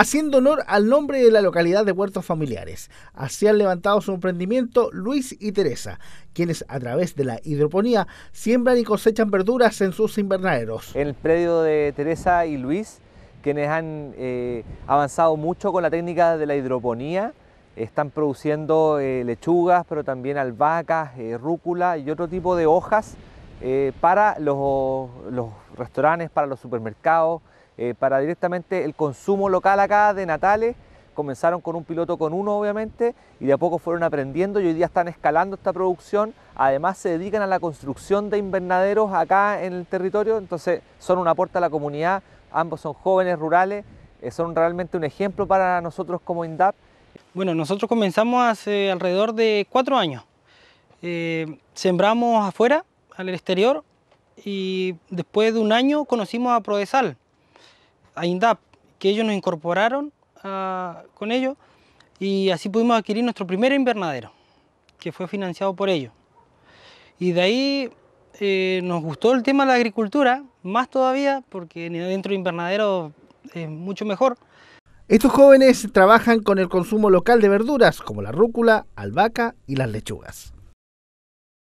Haciendo honor al nombre de la localidad de Huertos Familiares, así han levantado su emprendimiento Luis y Teresa, quienes a través de la hidroponía siembran y cosechan verduras en sus invernaderos. En el predio de Teresa y Luis, quienes han eh, avanzado mucho con la técnica de la hidroponía, están produciendo eh, lechugas, pero también albahacas, eh, rúcula y otro tipo de hojas para los, los, restaurantes, para los supermercados, eh, para directamente el consumo local acá de Natales. Comenzaron con un piloto con uno, obviamente, y de a poco fueron aprendiendo y hoy día están escalando esta producción. Además, se dedican a la construcción de invernaderos acá en el territorio, entonces son un aporte a la comunidad. Ambos son jóvenes rurales, eh, son realmente un ejemplo para nosotros como INDAP. Bueno, nosotros comenzamos hace alrededor de cuatro años. Eh, sembramos afuera, al exterior, y después de un año conocimos a Prodesal, a INDAP, que ellos nos incorporaron ah, con ellos y así pudimos adquirir nuestro primer invernadero, que fue financiado por ellos. Y de ahí eh, nos gustó el tema de la agricultura, más todavía, porque dentro de invernadero es mucho mejor. Estos jóvenes trabajan con el consumo local de verduras como la rúcula, albahaca y las lechugas.